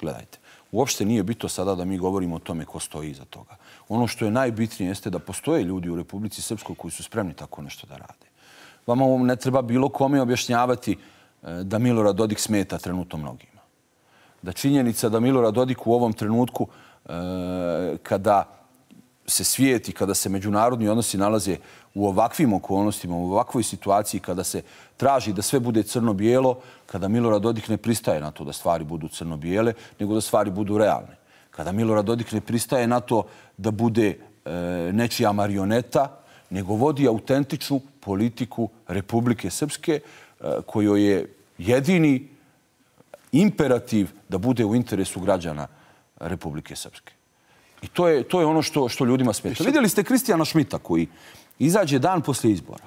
gledajte, uopšte nije bito sada da mi govorimo o tome ko stoji iza toga. Ono što je najbitnije jeste da postoje ljudi u Republici Srpskoj koji su spremni tako nešto da rade. Vama ovom ne treba bilo kome objašnjavati e, da Milorad Dodik smeta trenutno mnogima. Da činjenica da Milorad Dodik u ovom trenutku e, kada se svijet kada se međunarodni odnosi nalaze u ovakvim okolnostima, u ovakvoj situaciji, kada se traži da sve bude crno-bijelo, kada Milorad Dodik ne pristaje na to da stvari budu crno-bijele, nego da stvari budu realne. Kada Milorad Dodik ne pristaje na to da bude e, nečija marioneta, nego vodi autentičnu politiku Republike Srpske, e, koju je jedini imperativ da bude u interesu građana Republike Srpske. I to je, to je ono što, što ljudima smeta. Vidjeli ste Kristijana Šmita koji izađe dan poslije izbora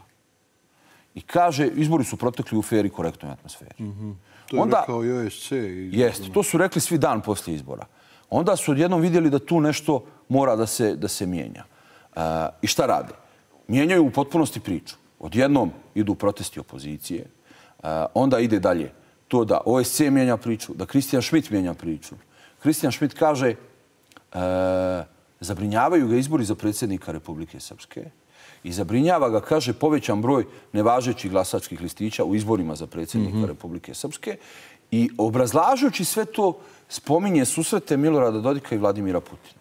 i kaže izbori su protekli u feri korektnoj atmosferi. Mm -hmm. To je Onda, rekao i OSC. Jest, to su rekli svi dan poslije izbora. Onda su odjednom vidjeli da tu nešto mora da se, da se mijenja. E, I šta rade? Mijenjaju u potpunosti priču. Odjednom idu protesti opozicije. E, onda ide dalje to da OSC mijenja priču, da Kristijan Šmit mijenja priču. Kristijan Šmit kaže E, zabrinjavaju ga izbori za predsjednika Republike Srpske i zabrinjava ga, kaže, povećan broj nevažećih glasačkih listića u izborima za predsjednika mhm. Republike Srpske i obrazlažući sve to spominje susrete Milorada Dodika i Vladimira Putina.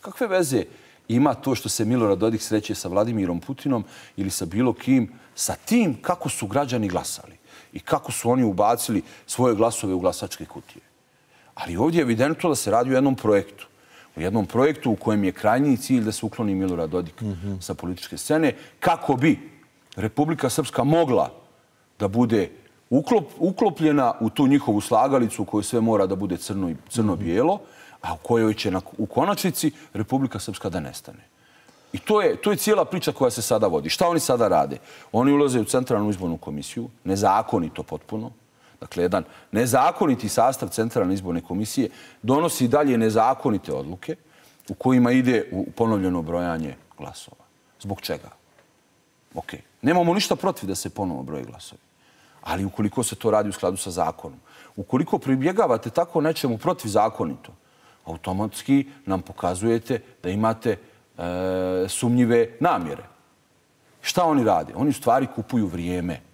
Kakve veze ima to što se Milorad Dodik sreće sa Vladimirom Putinom ili sa bilo kim, sa tim kako su građani glasali i kako su oni ubacili svoje glasove u glasačke kutije. Ali ovdje je evidentno da se radi o jednom projektu u jednom projektu u kojem je krajnji cilj da se ukloni Milorad Dodik sa političke scene, kako bi Republika Srpska mogla da bude uklopljena u tu njihovu slagalicu u kojoj sve mora da bude crno-bijelo, a u kojoj će u konačnici Republika Srpska da nestane. I to je cijela priča koja se sada vodi. Šta oni sada rade? Oni ulaze u Centralnu izbornu komisiju, nezakonito potpuno, dakle jedan nezakoniti sastav Centralne izborne komisije, donosi dalje nezakonite odluke u kojima ide u ponovljeno brojanje glasova. Zbog čega? Ok, nemamo ništa protiv da se ponovno broje glasovi. Ali ukoliko se to radi u skladu sa zakonom, ukoliko pribjegavate tako nečemu protiv zakonito, automatski nam pokazujete da imate e, sumnjive namjere. Šta oni rade? Oni u stvari kupuju vrijeme.